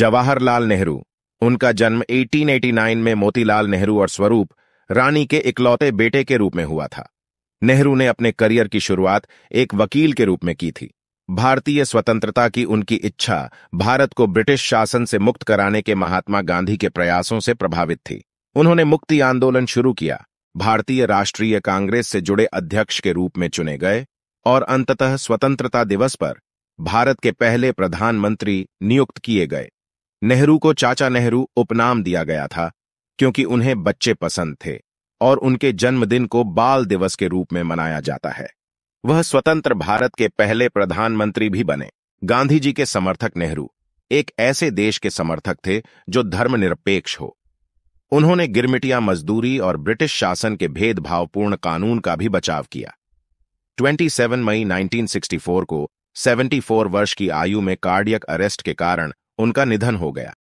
जवाहरलाल नेहरू उनका जन्म 1889 में मोतीलाल नेहरू और स्वरूप रानी के इकलौते बेटे के रूप में हुआ था नेहरू ने अपने करियर की शुरुआत एक वकील के रूप में की थी भारतीय स्वतंत्रता की उनकी इच्छा भारत को ब्रिटिश शासन से मुक्त कराने के महात्मा गांधी के प्रयासों से प्रभावित थी उन्होंने मुक्ति आंदोलन शुरू किया भारतीय राष्ट्रीय कांग्रेस से जुड़े अध्यक्ष के रूप में चुने गए और अंततः स्वतंत्रता दिवस पर भारत के पहले प्रधानमंत्री नियुक्त किए गए नेहरू को चाचा नेहरू उपनाम दिया गया था क्योंकि उन्हें बच्चे पसंद थे और उनके जन्मदिन को बाल दिवस के रूप में मनाया जाता है वह स्वतंत्र भारत के पहले प्रधानमंत्री भी बने गांधी जी के समर्थक नेहरू एक ऐसे देश के समर्थक थे जो धर्मनिरपेक्ष हो उन्होंने गिरमिटिया मजदूरी और ब्रिटिश शासन के भेदभावपूर्ण कानून का भी बचाव किया 27 मई 1964 को 74 वर्ष की आयु में कार्डियक अरेस्ट के कारण उनका निधन हो गया